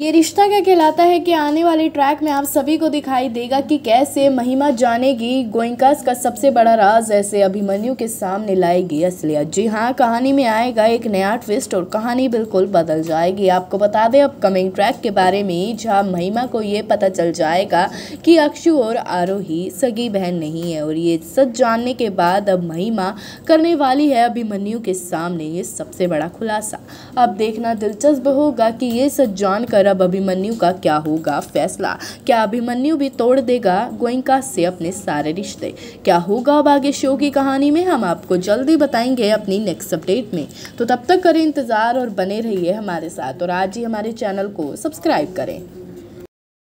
ये रिश्ता क्या कहलाता है कि आने वाले ट्रैक में आप सभी को दिखाई देगा कि कैसे महिमा जानेगी गोइंकास का सबसे बड़ा राज ऐसे अभिमन्यु के सामने लाएगी असलियत जी हाँ कहानी में आएगा एक नया ट्विस्ट और कहानी बिल्कुल बदल जाएगी आपको बता दें अपकमिंग ट्रैक के बारे में जहाँ महिमा को ये पता चल जाएगा कि अक्षु और आरोही सगी बहन नहीं है और ये सच जानने के बाद अब महिमा करने वाली है अभिमन्यु के सामने ये सबसे बड़ा खुलासा अब देखना दिलचस्प होगा कि ये सच जानकर अब अभिमन्यु का क्या होगा फैसला क्या अभिमन्यु भी तोड़ देगा गोइंका से अपने सारे रिश्ते क्या होगा अब आगे शो की कहानी में हम आपको जल्दी बताएंगे अपनी नेक्स्ट अपडेट में तो तब तक करें इंतज़ार और बने रहिए हमारे साथ और आज ही हमारे चैनल को सब्सक्राइब करें